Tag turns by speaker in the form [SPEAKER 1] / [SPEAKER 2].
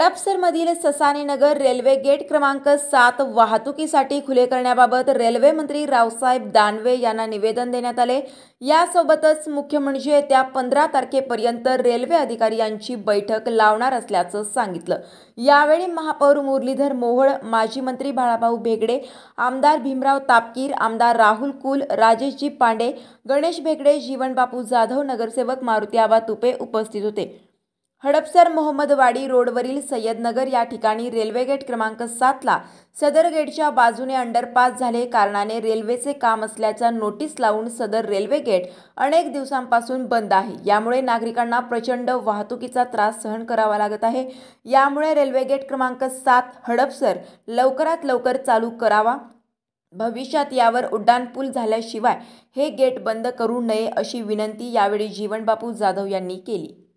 [SPEAKER 1] हडपसरमधील नगर railway gate क्रमांक सात वाहतुकीसाठी खुले करण्याबाबत रेल्वे मंत्री रावसाहेब दानवे यांना निवेदन देण्यात आले यासोबतच मुख्य म्हणजे येत्या पंधरा तारखेपर्यंत रेल्वे अधिकारी यांची बैठक लावणार असल्याचं सांगितलं यावेळी महापौर मुरलीधर मोहोळ माजी मंत्री बाळाभाऊ भेगडे आमदार भीमराव तापकीर आमदार राहुल कुल राजेशजी पांडे गणेश भेगडे जीवनबापू जाधव नगरसेवक मारुती आबा तुपे उपस्थित होते हडपसर मोहम्मदवाडी रोडवरील सय्यदनगर या ठिकाणी रेल्वे गेट क्रमांक सातला सदर गेटच्या बाजूने अंडरपास झाले कारणाने रेल्वेचे काम असल्याचा नोटीस लावून सदर रेल्वे गेट अनेक दिवसांपासून बंद आहे यामुळे नागरिकांना प्रचंड वाहतुकीचा त्रास सहन करावा लागत आहे यामुळे रेल्वे गेट क्रमांक सात हडपसर लवकरात लवकर चालू करावा भविष्यात यावर उड्डाणपूल झाल्याशिवाय हे गेट बंद करू नये अशी विनंती यावेळी जीवनबापू जाधव
[SPEAKER 2] यांनी केली